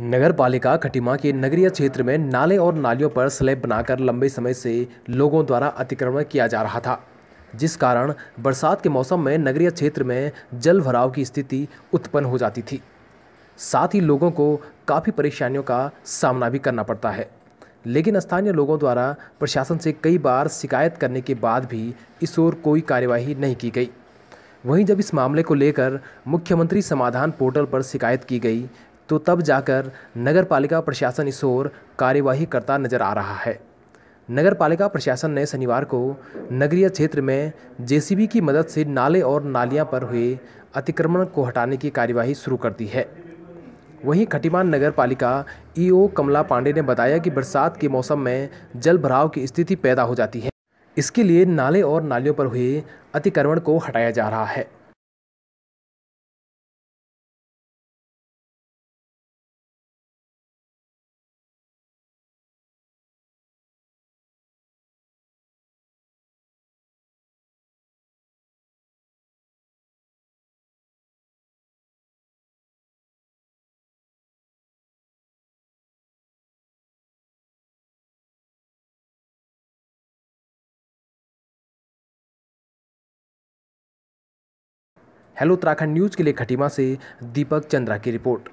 नगर पालिका खटीमा के नगरीय क्षेत्र में नाले और नालियों पर स्लैब बनाकर लंबे समय से लोगों द्वारा अतिक्रमण किया जा रहा था जिस कारण बरसात के मौसम में नगरीय क्षेत्र में जल भराव की स्थिति उत्पन्न हो जाती थी साथ ही लोगों को काफ़ी परेशानियों का सामना भी करना पड़ता है लेकिन स्थानीय लोगों द्वारा प्रशासन से कई बार शिकायत करने के बाद भी इस ओर कोई कार्यवाही नहीं की गई वहीं जब इस मामले को लेकर मुख्यमंत्री समाधान पोर्टल पर शिकायत की गई तो तब जाकर नगर पालिका प्रशासन इस ओर कार्यवाही करता नजर आ रहा है नगर पालिका प्रशासन ने शनिवार को नगरीय क्षेत्र में जेसीबी की मदद से नाले और नालियां पर हुए अतिक्रमण को हटाने की कार्यवाही शुरू कर दी है वहीं खटीमान नगर पालिका ईओ कमला पांडे ने बताया कि बरसात के मौसम में जल भराव की स्थिति पैदा हो जाती है इसके लिए नाले और नालियों पर हुए अतिक्रमण को हटाया जा रहा है हेलो उत्तराखंड न्यूज़ के लिए खटीमा से दीपक चंद्रा की रिपोर्ट